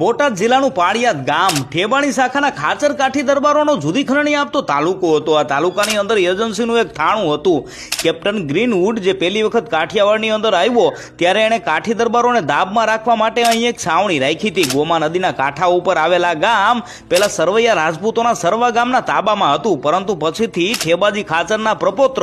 બોટાદ જિલ્લાનું પાળિયાદ ગામ ઠેબાણી શાખાના ખાચર કાઠી દરબારોનો જુદી ખરણી આપતો તાલુકો હતો આ તાલુકાની અંદર એજન્સીનું એક થાણું હતું કેપ્ટન ગ્રીનવુડ જે પહેલી વખત કાઠિયાવાડની અંદર આવ્યો ત્યારે એણે કાઠી દરબારોને દાબમાં રાખવા માટે અહીં એક છાવણી રાખી હતી ગોમા નદીના કાંઠા ઉપર આવેલા ગામ પહેલાં સરવૈયા રાજપૂતોના સરવા ગામના તાબામાં હતું પરંતુ પછીથી ઠેબાજી ખાચરના પ્રપોત્ર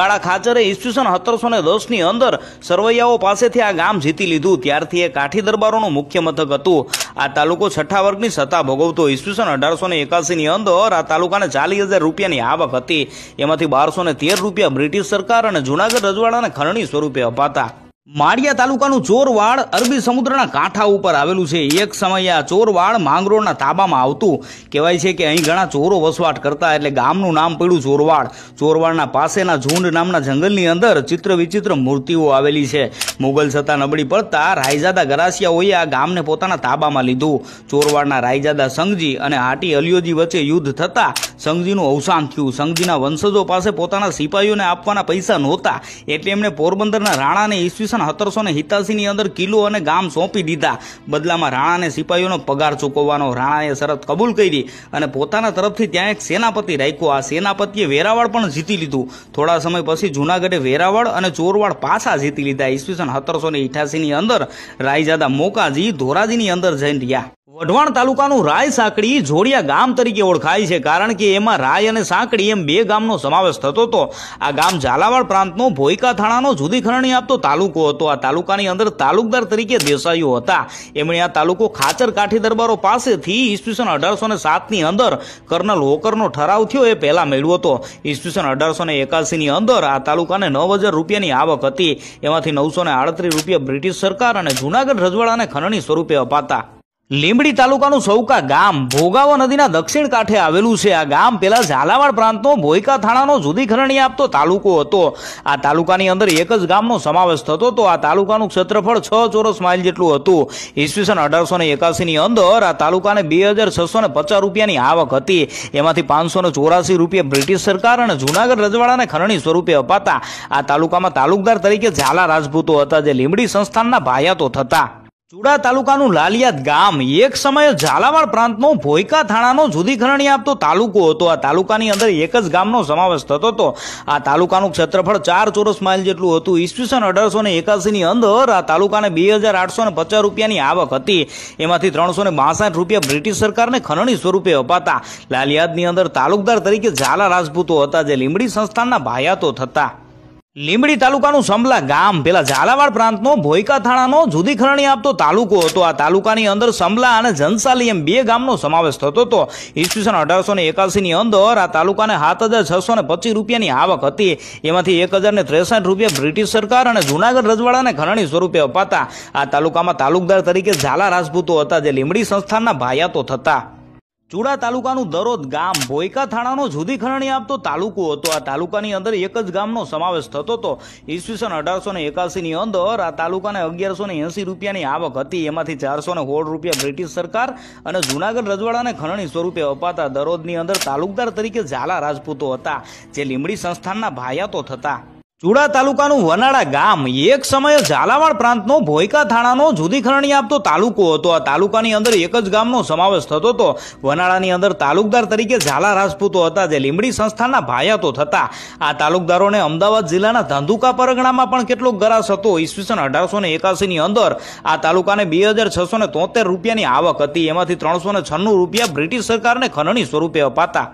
કાળા ખાચરે ઈસવીસન સત્તરસો ને દસની અંદર સરવૈયાઓ પાસેથી આ ગામ જીતી લીધું ત્યારથી એ કાઠી દરબારોનું મુખ્ય મથક હતું આ તાલુકો છઠ્ઠા વર્ગની સત્તા ભોગવતો ઈસવીસન અઢારસો ને એકાસીની અંદર આ તાલુકાને ચાલીસ હજાર રૂપિયાની આવક હતી એમાંથી બારસો તેર રૂપિયા બ્રિટિશ સરકાર અને જૂનાગઢ રજવાડાને ખરણી સ્વરૂપે અપાતા માળિયા તાલુકાનું ચોરવાડ અરબી સમુદ્રના કાંઠા ઉપર આવેલું છે એક સમયે આ ચોરવાડ માંગરોળના તાબામાં આવતું કહેવાય છે કે અહીં ઘણા ચોરો વસવાટ કરતા એટલે ગામનું નામ પડ્યું ચોરવાડ ચોરવાડના પાસેના ઝુંડ નામના જંગલની અંદર ચિત્ર વિચિત્ર મૂર્તિઓ આવેલી છે મુગલ સત્તા નબળી પડતા રાયજાદા ગરાસિયાઓએ આ ગામને પોતાના તાબામાં લીધું ચોરવાડના રાયજાદા સંઘજી અને હાટી અલિયોજી વચ્ચે યુદ્ધ થતાં સંઘજીનું અવસાન થયું સંઘજીના વંશજો પાસે પોતાના સિપાહીઓને આપવાના પૈસા નહોતા એટલે એમણે પોરબંદરના રાણાને ઈસવીસન સત્તરસો ને હિતાસીની અંદર કિલ્લો અને ગામ સોંપી દીધા બદલામાં રાણાને સિપાહીઓનો પગાર ચૂકવવાનો રાણાએ શરત કબૂલ કરી અને પોતાના તરફથી ત્યાં એક સેનાપતિ રાખ્યો આ સેનાપતિએ વેરાવળ પણ જીતી લીધું થોડા સમય પછી જૂનાગઢે વેરાવળ અને ચોરવાડ પાછા જીતી લીધા ઈસવીસન સત્તરસો ને ની અંદર રાયજાદા મોકાજી ધોરાજીની અંદર જઈને રહ્યા વઢવાણ તાલુકાનું રાય સાંકડી જોડિયા ગામ તરીકે ઓળખાય છે કારણ કે એમાં રાય અને સાંકડી એમ બે ગામનો સમાવેશ થતો હતો આ ગામ ઝાલાવાડ પ્રાંતનો ભોયકા થાણાનો જુદી ખરણી આપતો તાલુકો હતો આ તાલુકાની અંદર તાલુકદાર તરીકે દેસાઈઓ હતા એમણે આ તાલુકો ખાચર કાઠી દરબારો પાસેથી ઈસવીસન અઢારસો ને સાતની અંદર કર્નલ હોકરનો ઠરાવ થયો એ પહેલાં મેળવ્યો હતો ઈસવીસન અઢારસો ને એકાસીની અંદર આ તાલુકાને નવ હજાર રૂપિયાની આવક હતી એમાંથી નવસો ને આડત્રીસ રૂપિયા બ્રિટિશ સરકાર અને જૂનાગઢ રજવાડાને ખરણી સ્વરૂપે અપાતા લીંબડી તાલુકાનું સૌકા ગામ ભોગાવા નદીના દક્ષિણ કાંઠે આવેલું છે આ ગામ પહેલા ઝાલાવાડ પ્રાંતનો ભોયકા થાણાનો જુદી ખરણી આપતો તાલુકો હતો આ તાલુકાની અંદર એક જ ગામનો સમાવેશ થતો તો આ તાલુકાનું ક્ષેત્રફળ છ ચોરસ માઇલ જેટલું હતું ઈસવીસન અઢારસો ને એકાસીની અંદર આ તાલુકાને બે હજાર છસો ને પચાસ રૂપિયાની આવક હતી એમાંથી પાંચસો ને ચોરાસી રૂપિયા બ્રિટિશ સરકાર અને જૂનાગઢ રજવાડાને ખરણી સ્વરૂપે અપાતા આ તાલુકામાં તાલુકદાર તરીકે ઝાલા રાજપૂતો હતા જે લીંબડી સંસ્થાનના ભાયાતો થતા ચુડા તાલુકાનું લાલિયાદ ગામ એક સમયે ઝાલાવાડ પ્રાંતનો ભોયકા થાણાનો જુદીકરણી આપતો તાલુકો હતો આ તાલુકાની અંદર એક જ ગામનો સમાવેશ થતો હતો આ તાલુકાનું ક્ષેત્રફળ ચાર ચોરસ માઇલ જેટલું હતું ઈસવીસન અઢારસો ને એકાસીની અંદર આ તાલુકાને બે હજાર આઠસો ને પચાસ રૂપિયાની આવક હતી એમાંથી ત્રણસો ને બાસઠ રૂપિયા બ્રિટિશ સરકારને ખંડણી સ્વરૂપે અપાતા લાલિયાદની અંદર તાલુકદાર તરીકે ઝાલા રાજપૂતો હતા જે લીમડી સંસ્થાનના ભાયાતો થતા લીંબડી તાલુકાનું સંભલા ગામ પેલા ઝાલાવાડ પ્રાંતનો ભોયકા થાણાનો જુદી ખરણી આપતો તાલુકો હતો આ તાલુકાની અંદર સંભલા અને જનસાલી એમ બે ગામનો સમાવેશ થતો હતો ઈસવીસન અઢારસો ને એકાસીની અંદર આ તાલુકાને સાત હજાર છસો ને પચીસ રૂપિયાની આવક હતી એમાંથી એક હજાર ને ત્રેસઠ રૂપિયા બ્રિટિશ સરકાર અને જૂનાગઢ રજવાડાને ખરણી સ્વરૂપે અપાતા આ તાલુકામાં તાલુકદાર તરીકે ઝાલા રાજપૂતો હતા જે લીંબડી સંસ્થાનના ભાયાતો થતા ચૂડા તાલુકાનું દરોદ ગામ ભોયકા થાણાનો જુદી ખરણી આપતો તાલુકો હતો આ તાલુકાની અંદર એક જ ગામનો સમાવેશ થતો હતો ઈસવીસન અઢારસો ને એકાસીની અંદર આ તાલુકાને અગિયારસો ને એંસી રૂપિયાની આવક હતી એમાંથી ચારસો ને સોળ રૂપિયા બ્રિટિશ સરકાર અને જૂનાગઢ રજવાડાને ખરણી સ્વરૂપે અપાતા દરોદની અંદર તાલુકદાર તરીકે ઝાલા રાજપૂતો હતા જે લીમડી સંસ્થાનના ભાયાતો થતા ચુડા તાલુકાનું વનાળા ગામ એક સમયે ઝાલાવાડ પ્રાંતનો ભોયકા થાણાનો જુદી ખરણી આપતો તાલુકો હતો આ તાલુકાની અંદર એક જ ગામનો સમાવેશ થતો હતો વનાળાની અંદર તાલુકદાર તરીકે ઝાલા રાજપૂતો હતા જે લીંબડી સંસ્થાના ભાયાતો થતા આ તાલુકદારોને અમદાવાદ જિલ્લાના ધંધુકા પરગણામાં પણ કેટલોક ગરાસ હતો ઈસવીસન અઢારસો ને એકાસીની અંદર આ તાલુકાને બે હજાર છસો ને તોતેર રૂપિયાની આવક હતી એમાંથી ત્રણસો ને છન્નું રૂપિયા બ્રિટિશ સરકારને ખરણી સ્વરૂપે અપાતા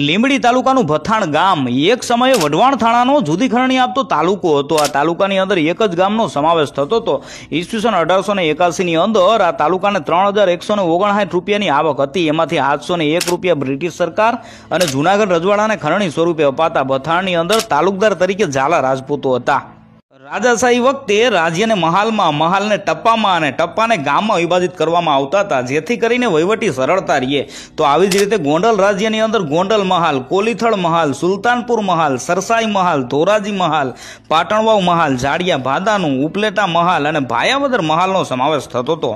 લીંબડી તાલુકાનું ભથાણ ગામ એક સમયે વઢવાણ થાણાનો જુદી ખરણી આપતો તાલુકો હતો આ તાલુકાની અંદર એક જ ગામનો સમાવેશ થતો હતો ઈસવીસન અઢારસો ને એકાસીની અંદર આ તાલુકાને ત્રણ હજાર એકસો ને ઓગણસાઠ રૂપિયાની આવક હતી એમાંથી આઠસો ને એક રૂપિયા બ્રિટિશ સરકાર અને જૂનાગઢ રજવાડાને ખરણી સ્વરૂપે અપાતા ભથાણની અંદર તાલુકદાર તરીકે ઝાલા રાજપૂતો હતા રાજાશાહી વખતે રાજ્યને મહાલમાં મહાલને ટપ્પામાં અને ટપ્પાને ગામમાં વિભાજિત કરવામાં આવતા હતા જેથી કરીને વહીવટી સરળતા રહીએ તો આવી જ રીતે ગોંડલ રાજ્યની અંદર ગોંડલ મહાલ કોલીથળ મહાલ સુલતાનપુર મહાલ સરસાઈ મહાલ ધોરાજી મહાલ પાટણવાવ મહાલ જાડિયા ભાદાનું ઉપલેટા મહાલ અને ભાયાવદર મહાલનો સમાવેશ થતો હતો